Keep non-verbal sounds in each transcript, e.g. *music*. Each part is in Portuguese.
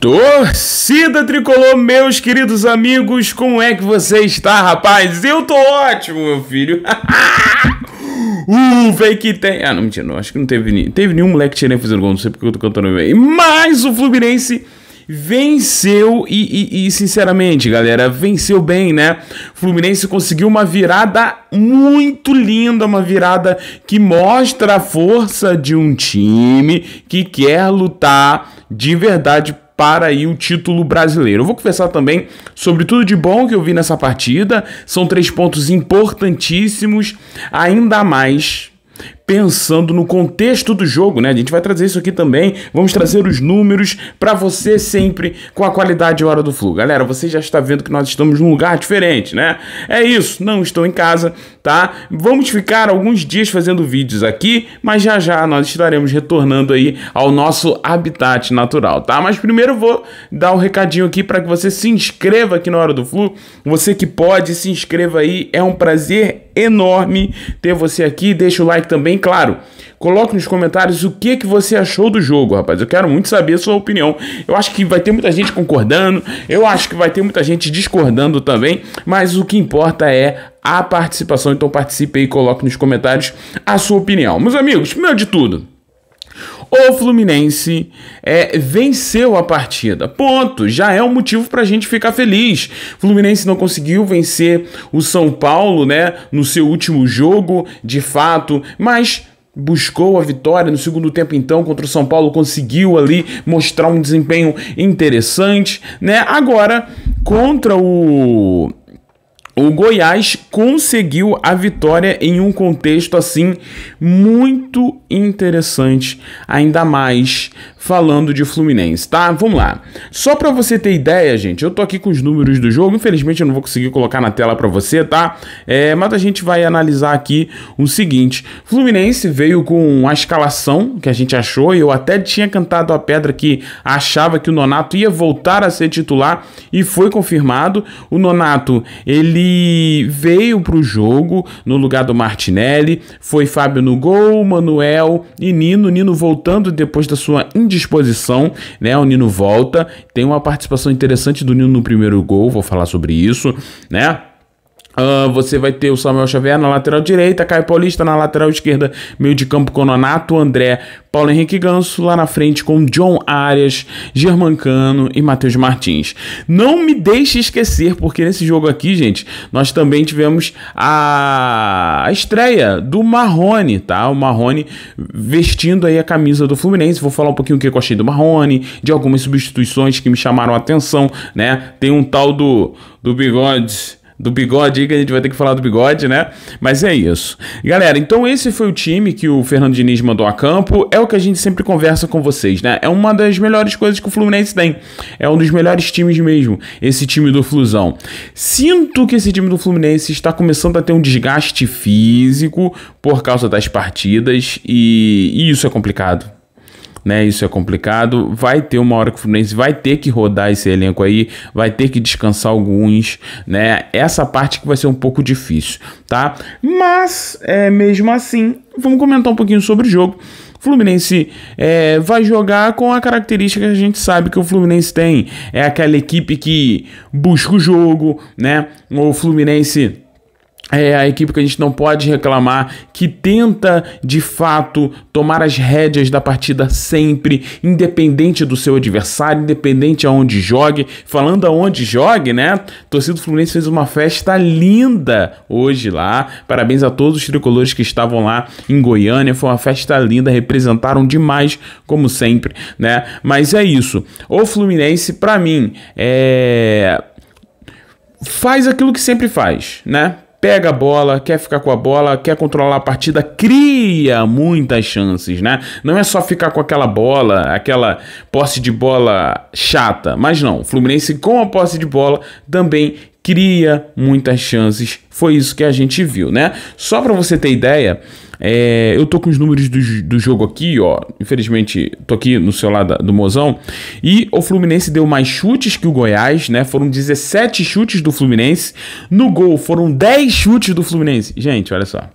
Torcida tricolor, meus queridos amigos, como é que você está, rapaz? Eu tô ótimo, meu filho. *laughs* Uh, que tem. Ah, não, mentira, não. Acho que não teve, teve nenhum moleque tirando fazendo gol. Não sei porque eu tô cantando bem. Mas o Fluminense venceu e, e, e, sinceramente, galera, venceu bem, né? Fluminense conseguiu uma virada muito linda, uma virada que mostra a força de um time que quer lutar de verdade para aí o título brasileiro. Eu vou conversar também sobre tudo de bom que eu vi nessa partida. São três pontos importantíssimos, ainda mais pensando no contexto do jogo, né? A gente vai trazer isso aqui também. Vamos trazer os números para você sempre com a qualidade hora do flu. Galera, você já está vendo que nós estamos num lugar diferente, né? É isso, não estou em casa, tá? Vamos ficar alguns dias fazendo vídeos aqui, mas já já nós estaremos retornando aí ao nosso habitat natural, tá? Mas primeiro vou dar um recadinho aqui para que você se inscreva aqui na Hora do Flu. Você que pode, se inscreva aí. É um prazer enorme ter você aqui. Deixa o like também, claro. Coloque nos comentários o que, que você achou do jogo, rapaz. Eu quero muito saber a sua opinião. Eu acho que vai ter muita gente concordando, eu acho que vai ter muita gente discordando também, mas o que importa é a participação. Então participe e coloque nos comentários a sua opinião. Meus amigos, primeiro de tudo, o Fluminense é, venceu a partida. Ponto. Já é um motivo para a gente ficar feliz. Fluminense não conseguiu vencer o São Paulo, né, no seu último jogo, de fato, mas buscou a vitória no segundo tempo então contra o São Paulo, conseguiu ali mostrar um desempenho interessante, né? Agora contra o o Goiás conseguiu a vitória em um contexto assim muito interessante, ainda mais falando de Fluminense, tá? Vamos lá. Só para você ter ideia, gente, eu tô aqui com os números do jogo, infelizmente eu não vou conseguir colocar na tela para você, tá? É, mas a gente vai analisar aqui o seguinte. Fluminense veio com a escalação que a gente achou, e eu até tinha cantado a pedra que achava que o Nonato ia voltar a ser titular e foi confirmado. O Nonato, ele veio pro jogo no lugar do Martinelli, foi Fábio no gol, Manuel e Nino, Nino voltando depois da sua indicação disposição, né? O Nino volta, tem uma participação interessante do Nino no primeiro gol, vou falar sobre isso, né? Uh, você vai ter o Samuel Xavier na lateral direita, Caio Paulista na lateral esquerda, meio de campo com Nonato, André, Paulo Henrique Ganso, lá na frente com John Arias, Germancano e Matheus Martins. Não me deixe esquecer, porque nesse jogo aqui, gente, nós também tivemos a, a estreia do Marrone, tá? O Marrone vestindo aí a camisa do Fluminense. Vou falar um pouquinho o que eu achei do Marrone, de algumas substituições que me chamaram a atenção, né? Tem um tal do, do Bigode do bigode aí, que a gente vai ter que falar do bigode, né? Mas é isso. Galera, então esse foi o time que o Fernando Diniz mandou a campo. É o que a gente sempre conversa com vocês, né? É uma das melhores coisas que o Fluminense tem. É um dos melhores times mesmo, esse time do Flusão. Sinto que esse time do Fluminense está começando a ter um desgaste físico por causa das partidas e, e isso é complicado né? Isso é complicado. Vai ter uma hora que o Fluminense vai ter que rodar esse elenco aí, vai ter que descansar alguns, né? Essa parte que vai ser um pouco difícil, tá? Mas, é, mesmo assim, vamos comentar um pouquinho sobre o jogo. O Fluminense é, vai jogar com a característica que a gente sabe que o Fluminense tem. É aquela equipe que busca o jogo, né? O Fluminense é a equipe que a gente não pode reclamar, que tenta de fato tomar as rédeas da partida sempre, independente do seu adversário, independente aonde jogue. Falando aonde jogue, né? Torcida do Fluminense fez uma festa linda hoje lá. Parabéns a todos os tricolores que estavam lá em Goiânia. Foi uma festa linda, representaram demais, como sempre, né? Mas é isso. O Fluminense, para mim, é faz aquilo que sempre faz, né? pega a bola, quer ficar com a bola, quer controlar a partida, cria muitas chances, né? Não é só ficar com aquela bola, aquela posse de bola chata, mas não. O Fluminense com a posse de bola também cria muitas chances. Foi isso que a gente viu, né? Só para você ter ideia, é, eu tô com os números do, do jogo aqui, ó. Infelizmente, tô aqui no seu lado do mozão. E o Fluminense deu mais chutes que o Goiás, né? Foram 17 chutes do Fluminense. No gol foram 10 chutes do Fluminense. Gente, olha só.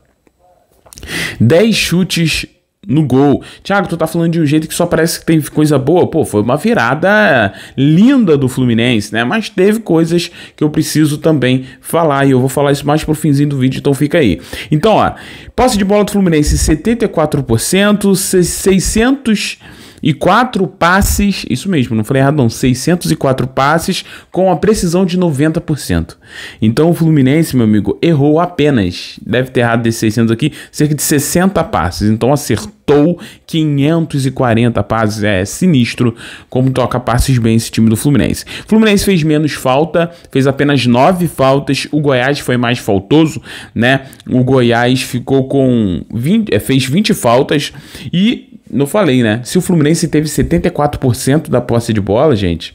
10 chutes no gol. Thiago, tu tá falando de um jeito que só parece que tem coisa boa. Pô, foi uma virada linda do Fluminense, né? Mas teve coisas que eu preciso também falar e eu vou falar isso mais pro finzinho do vídeo, então fica aí. Então, ó, posse de bola do Fluminense 74%, 600 e quatro passes, isso mesmo, não falei errado não, 604 passes com a precisão de 90%. Então o Fluminense, meu amigo, errou apenas, deve ter errado desses 600 aqui, cerca de 60 passes. Então acertou 540 passes, é sinistro como toca passes bem esse time do Fluminense. O Fluminense fez menos falta, fez apenas 9 faltas, o Goiás foi mais faltoso, né? O Goiás ficou com 20, é, fez 20 faltas e não falei, né? Se o Fluminense teve 74% da posse de bola, gente,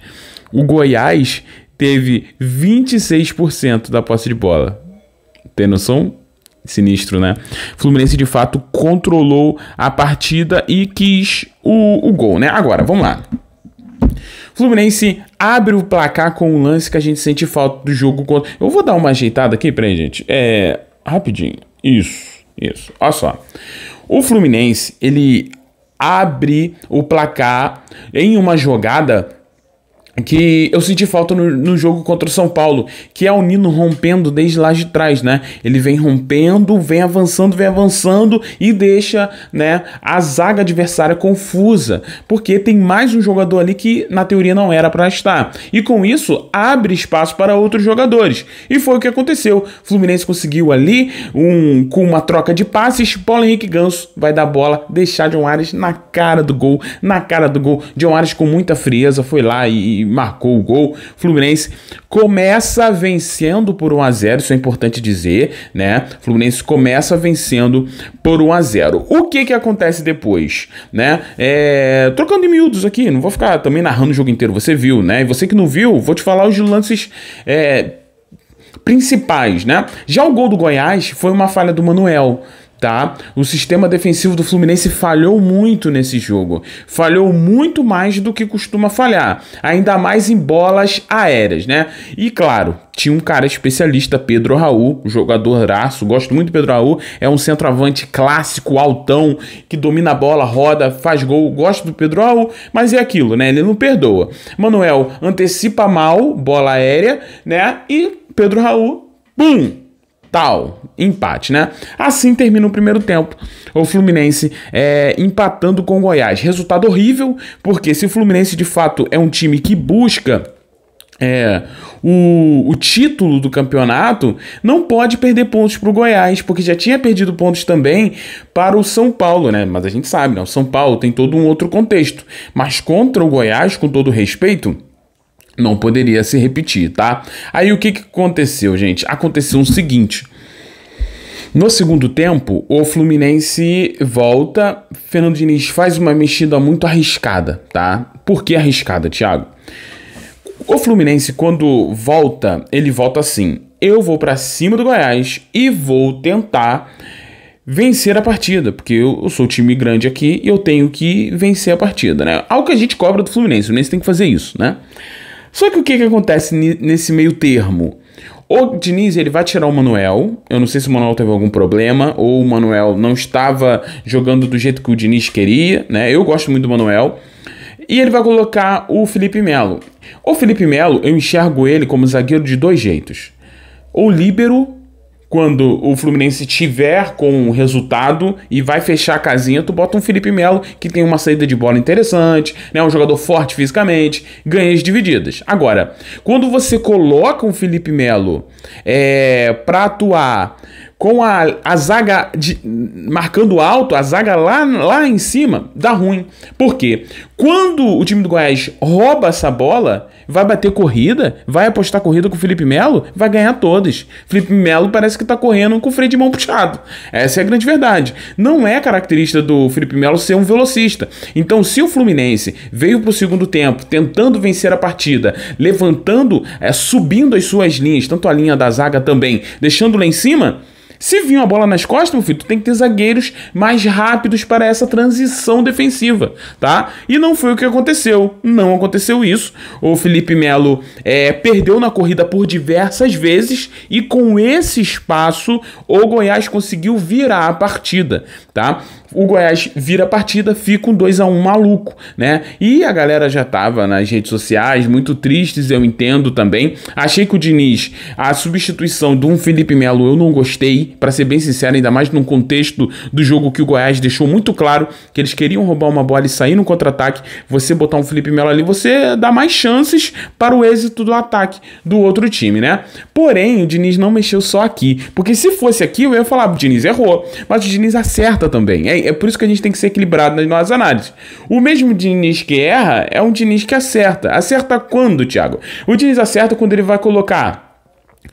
o Goiás teve 26% da posse de bola. Tem noção? Sinistro, né? O Fluminense de fato controlou a partida e quis o, o gol, né? Agora, vamos lá. Fluminense abre o placar com um lance que a gente sente falta do jogo Eu vou dar uma ajeitada aqui, pra gente. É. Rapidinho. Isso, isso. Olha só. O Fluminense, ele abre o placar em uma jogada que eu senti falta no, no, jogo contra o São Paulo, que é o Nino rompendo desde lá de trás, né? Ele vem rompendo, vem avançando, vem avançando e deixa, né, a zaga adversária confusa, porque tem mais um jogador ali que na teoria não era para estar. E com isso abre espaço para outros jogadores. E foi o que aconteceu. Fluminense conseguiu ali um com uma troca de passes, Paulo Henrique Ganso vai dar bola, deixar John Ares na cara do gol, na cara do gol. John Ares com muita frieza foi lá e marcou o gol. Fluminense começa vencendo por 1 a 0, isso é importante dizer, né? Fluminense começa vencendo por 1 a 0. O que que acontece depois, né? É, trocando em miúdos aqui, não vou ficar também narrando o jogo inteiro, você viu, né? E você que não viu, vou te falar os lances é, principais, né? Já o gol do Goiás foi uma falha do Manuel, tá? O sistema defensivo do Fluminense falhou muito nesse jogo. Falhou muito mais do que costuma falhar, ainda mais em bolas aéreas, né? E claro, tinha um cara especialista, Pedro Raul, jogador raço, gosto muito do Pedro Raul, é um centroavante clássico, altão, que domina a bola, roda, faz gol, gosto do Pedro Raul, mas é aquilo, né? Ele não perdoa. Manuel antecipa mal bola aérea, né? E Pedro Raul, bum, tal. Empate, né? Assim termina o primeiro tempo. O Fluminense é, empatando com o Goiás. Resultado horrível, porque se o Fluminense de fato é um time que busca. É, o, o, título do campeonato não pode perder pontos para o Goiás, porque já tinha perdido pontos também para o São Paulo, né? Mas a gente sabe, né? O São Paulo tem todo um outro contexto. Mas contra o Goiás, com todo respeito, não poderia se repetir, tá? Aí o que, que aconteceu, gente? Aconteceu o seguinte. No segundo tempo, o Fluminense volta. Fernando Diniz faz uma mexida muito arriscada, tá? Por que arriscada, Thiago? O Fluminense, quando volta, ele volta assim: eu vou para cima do Goiás e vou tentar vencer a partida, porque eu, sou time grande aqui e eu tenho que vencer a partida, né? Algo que a gente cobra do Fluminense, o Fluminense tem que fazer isso, né? Só que o que, que acontece nesse meio termo? O Diniz ele vai tirar o Manuel. Eu não sei se o Manuel teve algum problema ou o Manuel não estava jogando do jeito que o Diniz queria, né? Eu gosto muito do Manuel. E ele vai colocar o Felipe Melo. O Felipe Melo, eu enxergo ele como zagueiro de dois jeitos. Ou líbero quando o Fluminense tiver com um resultado e vai fechar a casinha, tu bota um Felipe Melo que tem uma saída de bola interessante, né, um jogador forte fisicamente, ganha as divididas. Agora, quando você coloca um Felipe Melo é, para atuar com a, a zaga de, marcando alto, a zaga lá, lá em cima, dá ruim. Por quê? Quando o time do Goiás rouba essa bola, vai bater corrida, vai apostar corrida com o Felipe Melo, vai ganhar todas. Felipe Melo parece que tá correndo com o freio de mão puxado. Essa é a grande verdade. Não é característica do Felipe Melo ser um velocista. Então, se o Fluminense veio pro segundo tempo tentando vencer a partida, levantando, é, subindo as suas linhas, tanto a linha da zaga também, deixando lá em cima se vir uma bola nas costas, meu filho, tu tem que ter zagueiros mais rápidos para essa transição defensiva, tá? E não foi o que aconteceu. Não aconteceu isso. O Felipe Melo é, perdeu na corrida por diversas vezes e com esse espaço o Goiás conseguiu virar a partida, tá? o Goiás vira a partida, fica um 2 a 1 maluco, né? E a galera já tava nas redes sociais, muito tristes, eu entendo também. Achei que o Diniz, a substituição de um Felipe Melo, eu não gostei, para ser bem sincero, ainda mais num contexto do jogo que o Goiás deixou muito claro que eles queriam roubar uma bola e sair no contra-ataque. Você botar um Felipe Melo ali, você dá mais chances para o êxito do ataque do outro time, né? Porém, o Diniz não mexeu só aqui, porque se fosse aqui, eu ia falar, o Diniz errou, mas o Diniz acerta também. É é, é por isso que a gente tem que ser equilibrado nas nossas análises. O mesmo Diniz que erra é um Diniz que acerta. Acerta quando, Thiago? O Diniz acerta quando ele vai colocar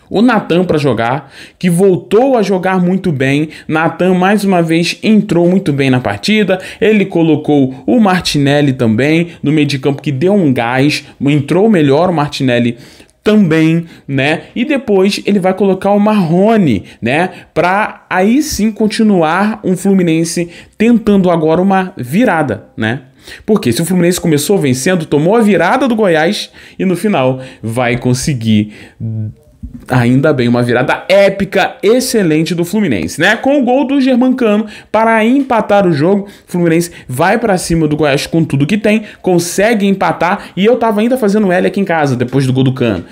o Natan para jogar, que voltou a jogar muito bem. Natan mais uma vez entrou muito bem na partida. Ele colocou o Martinelli também no meio de campo que deu um gás, entrou melhor o Martinelli também, né? E depois ele vai colocar o Marrone, né? Para aí sim continuar um Fluminense tentando agora uma virada, né? Porque se o Fluminense começou vencendo, tomou a virada do Goiás e no final vai conseguir Ainda bem, uma virada épica, excelente do Fluminense, né? Com o gol do Germancano para empatar o jogo, Fluminense vai para cima do Goiás com tudo que tem, consegue empatar e eu tava ainda fazendo L aqui em casa depois do gol do Cano.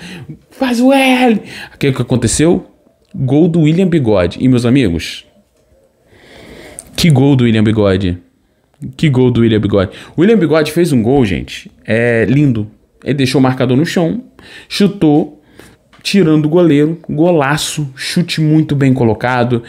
Faz o L. O que aconteceu? Gol do William Bigode. E meus amigos, que gol do William Bigode. Que gol do William Bigode. O William Bigode fez um gol, gente. É lindo. Ele deixou o marcador no chão, chutou tirando o goleiro, golaço, chute muito bem colocado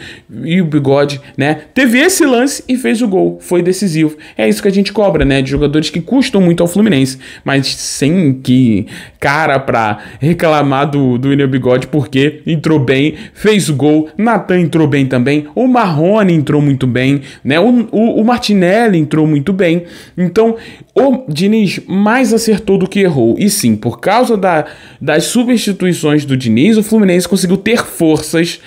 e o bigode, né? Teve esse lance e fez o gol, foi decisivo. É isso que a gente cobra, né? De jogadores que custam muito ao Fluminense, mas sem que cara pra reclamar do, do William Bigode porque entrou bem, fez o gol, Natan entrou bem também, o Marrone entrou muito bem, né? O, o, o Martinelli entrou muito bem. Então, o Diniz mais acertou do que errou. E sim, por causa da, das substituições do Diniz, o Fluminense conseguiu ter forças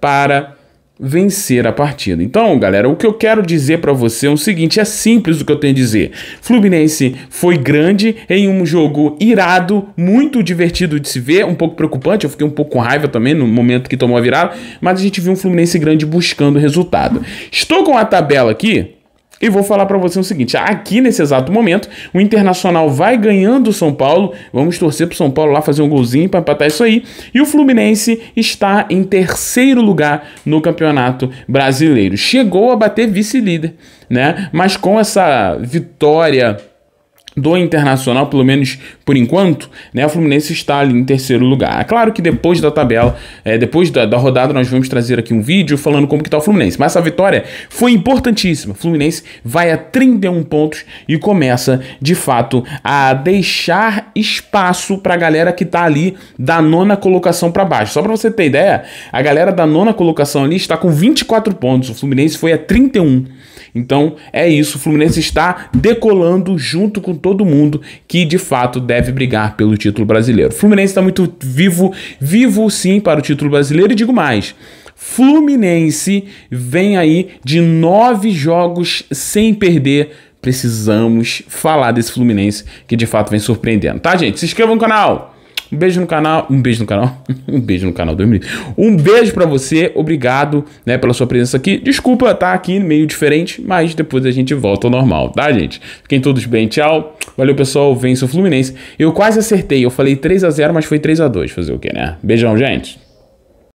para vencer a partida. Então, galera, o que eu quero dizer para você é o seguinte, é simples o que eu tenho a dizer. Fluminense foi grande em um jogo irado, muito divertido de se ver, um pouco preocupante, eu fiquei um pouco com raiva também no momento que tomou a virada, mas a gente viu um Fluminense grande buscando resultado. Estou com a tabela aqui, e vou falar para você o seguinte: aqui nesse exato momento, o Internacional vai ganhando o São Paulo. Vamos torcer o São Paulo lá fazer um golzinho para empatar isso aí. E o Fluminense está em terceiro lugar no Campeonato Brasileiro. Chegou a bater vice-líder, né? Mas com essa vitória do Internacional, pelo menos por enquanto, né, o Fluminense está ali em terceiro lugar. É claro que depois da tabela, é, depois da, da, rodada, nós vamos trazer aqui um vídeo falando como que está o Fluminense. Mas essa vitória foi importantíssima. O Fluminense vai a 31 pontos e começa, de fato, a deixar espaço para a galera que está ali da nona colocação para baixo. Só para você ter ideia, a galera da nona colocação ali está com 24 pontos. O Fluminense foi a 31 então é isso, o Fluminense está decolando junto com todo mundo que de fato deve brigar pelo título brasileiro. O Fluminense está muito vivo, vivo sim para o título brasileiro e digo mais. Fluminense vem aí de nove jogos sem perder precisamos falar desse Fluminense que de fato vem surpreendendo. Tá, gente? Se inscreva no canal! Um beijo no canal, um beijo no canal, *laughs* um beijo no canal, dois minutos. Um beijo para você, obrigado, né, pela sua presença aqui. Desculpa estar tá aqui meio diferente, mas depois a gente volta ao normal, tá, gente? Fiquem todos bem, tchau. Valeu, pessoal, vence o Fluminense. Eu quase acertei, eu falei 3 a 0, mas foi 3 a 2, fazer o quê, né? Beijão, gente.